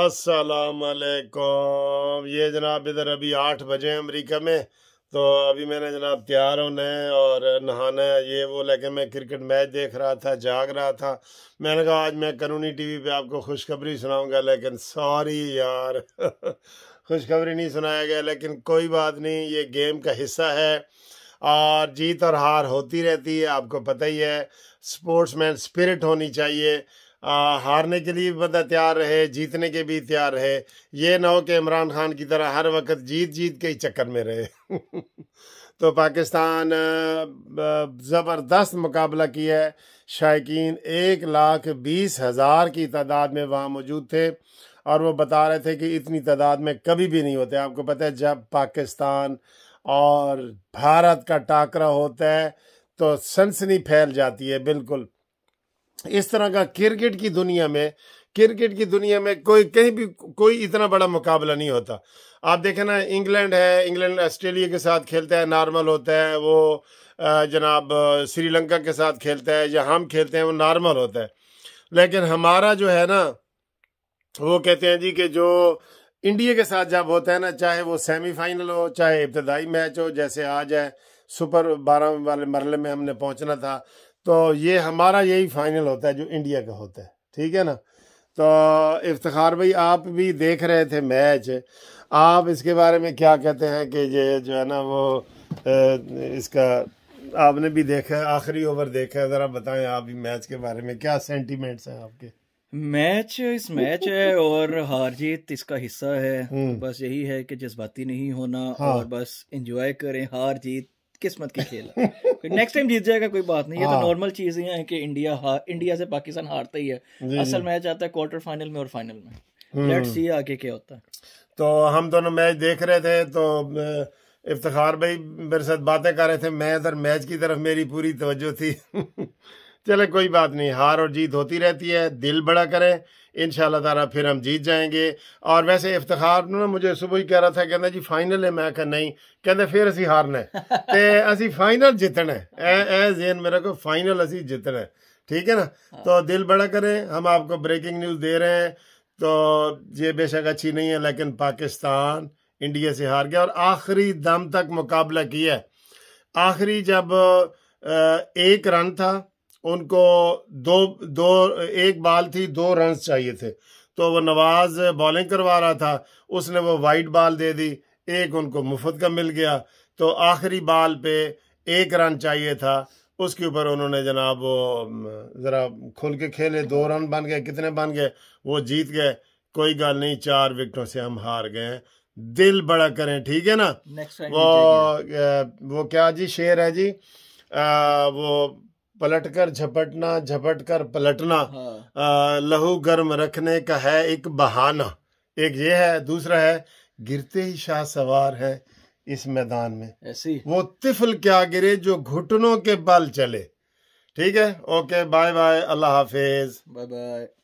असलकुम ये जनाब इधर अभी आठ बजे हैं अमरीका में तो अभी मैंने जनाब तैयार होना और नहाना है ये वो लेकिन मैं क्रिकेट मैच देख रहा था जाग रहा था मैंने कहा आज मैं टी टीवी पे आपको खुशखबरी सुनाऊंगा लेकिन सॉरी यार खुशखबरी नहीं सुनाया गया लेकिन कोई बात नहीं ये गेम का हिस्सा है और जीत और हार होती रहती है आपको पता ही है स्पोर्ट्समैन स्पिरिट होनी चाहिए आ, हारने के लिए भी बंदा तैयार रहे जीतने के भी तैयार रहे ये ना हो कि इमरान खान की तरह हर वक्त जीत जीत के ही चक्कर में रहे तो पाकिस्तान ज़बरदस्त मुकाबला किया है शायकीन एक लाख बीस हज़ार की तादाद में वहाँ मौजूद थे और वो बता रहे थे कि इतनी तादाद में कभी भी नहीं होते आपको पता है जब पाकिस्तान और भारत का टाकरा होता है तो सनसनी फैल जाती है बिल्कुल इस तरह का क्रिकेट की दुनिया में क्रिकेट की दुनिया में कोई कहीं भी कोई इतना बड़ा मुकाबला नहीं होता आप देखें ना इंग्लैंड है इंग्लैंड ऑस्ट्रेलिया के साथ खेलता है नॉर्मल होता है वो जनाब श्रीलंका के साथ खेलता है या हम खेलते हैं वो नॉर्मल होता है लेकिन हमारा जो है ना वो कहते हैं जी कि जो इंडिया के साथ जब होता है ना चाहे वो सेमीफाइनल हो चाहे इब्तदाई मैच हो जैसे आज है सुपर बारह वाले मरले में हमने पहुंचना था तो ये हमारा यही फाइनल होता है जो इंडिया का होता है ठीक है ना तो इफ्तार भाई आप भी देख रहे थे मैच आप इसके बारे में क्या कहते हैं कि ये जो है ना वो इसका आपने भी देखा है आखिरी ओवर देखा है ज़रा बताएं आप भी मैच के बारे में क्या सेंटीमेंट्स हैं आपके मैच इस मैच है और हार जीत इसका हिस्सा है हम्म। बस यही है कि जज्बाती नहीं होना हाँ। और बस एंजॉय करें हार जीत किस्मत की खेल नेक्स्ट टाइम जीत जाएगा कोई बात नहीं ये तो नॉर्मल ही है कि इंडिया इंडिया से पाकिस्तान हारता ही है असल मैच आता है क्वार्टर फाइनल में और फाइनल में लेट्स हम्म। सी आगे क्या होता है तो हम दोनों मैच देख रहे थे तो इफ्तार भाई मेरे साथ बातें कर रहे थे मैं इधर मैच की तरफ मेरी पूरी तवज्जो थी चले कोई बात नहीं हार और जीत होती रहती है दिल बड़ा करें इन ताला फिर हम जीत जाएंगे और वैसे इफ्तार ना मुझे सुबह ही कह रहा था कहना जी फाइनल है मैं कह नहीं कहते फिर असी हारना है तो असी फाइनल जितना है ए जेन मेरा को फाइनल असी जितना है ठीक है ना हाँ। तो दिल बड़ा करें हम आपको ब्रेकिंग न्यूज़ दे रहे हैं तो ये बेशक अच्छी नहीं है लेकिन पाकिस्तान इंडिया से हार गया और आखिरी दम तक मुकाबला किया आखिरी जब एक रन था उनको दो दो एक बाल थी दो रन चाहिए थे तो वो नवाज बॉलिंग करवा रहा था उसने वो वाइट बाल दे दी एक उनको मुफ्त का मिल गया तो आखिरी बाल पे एक रन चाहिए था उसके ऊपर उन्होंने जनाब वो ज़रा खुल के खेले दो रन बन गए कितने बन गए वो जीत गए कोई गल नहीं चार विकेटों से हम हार गए हैं दिल बड़ा करें ठीक है ना वो वो क्या जी शेर है जी आ, वो पलट कर झपटना झपट कर पलटना हाँ। लहू गर्म रखने का है एक बहाना एक ये है दूसरा है गिरते ही शाह सवार है इस मैदान में ऐसी वो तिफल क्या गिरे जो घुटनों के बल चले ठीक है ओके बाय बाय अल्लाह हाफिज बाय बाय